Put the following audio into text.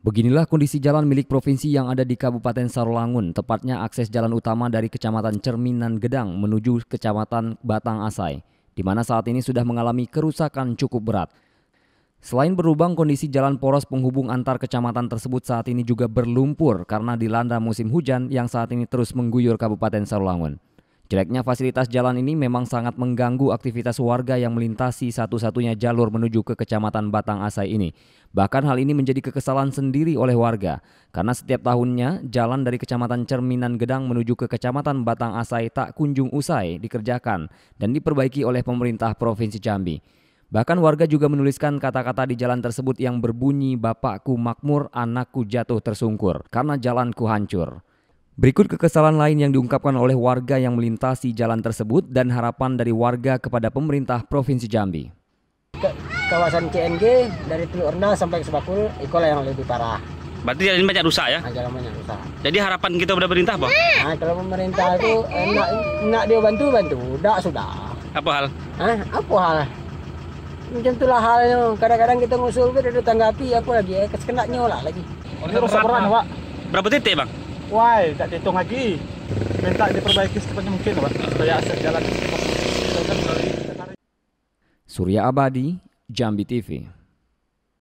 Beginilah kondisi jalan milik provinsi yang ada di Kabupaten Sarolangun, tepatnya akses jalan utama dari Kecamatan Cerminan Gedang menuju Kecamatan Batang Asai, di mana saat ini sudah mengalami kerusakan cukup berat. Selain berlubang, kondisi jalan poros penghubung antar kecamatan tersebut saat ini juga berlumpur karena dilanda musim hujan yang saat ini terus mengguyur Kabupaten Sarolangun. Jeleknya fasilitas jalan ini memang sangat mengganggu aktivitas warga yang melintasi satu-satunya jalur menuju ke Kecamatan Batang Asai ini. Bahkan hal ini menjadi kekesalan sendiri oleh warga karena setiap tahunnya jalan dari Kecamatan Cerminan Gedang menuju ke Kecamatan Batang Asai tak kunjung usai dikerjakan dan diperbaiki oleh pemerintah Provinsi Jambi. Bahkan warga juga menuliskan kata-kata di jalan tersebut yang berbunyi "Bapakku makmur, anakku jatuh tersungkur" karena jalanku hancur. Berikut kekesalan lain yang diungkapkan oleh warga yang melintasi jalan tersebut dan harapan dari warga kepada pemerintah Provinsi Jambi. Kawasan CNG dari Triorna sampai ke Sebakul, ikolah yang lebih parah. Berarti jalan banyak rusak ya? Nah, jalan banyak rusak. Jadi harapan kita pada pemerintah, Bang? Nah, kalau pemerintah itu enak, eh, enak dia bantu, bantu. Udah, sudah. Apa hal? Hah? Apa hal? Macam itulah halnya. Kadang-kadang kita ngusul, kita ditanggapi, apa lagi? Eh, Kesekenaknya lah lagi. Oh, ini rusak berat, Pak. Berapa titik, Bang? Why? Tak dihitung lagi. Minta diperbaiki secepatnya mungkin, Pak. Supaya aset jalan. Surya Abadi, Jambi TV.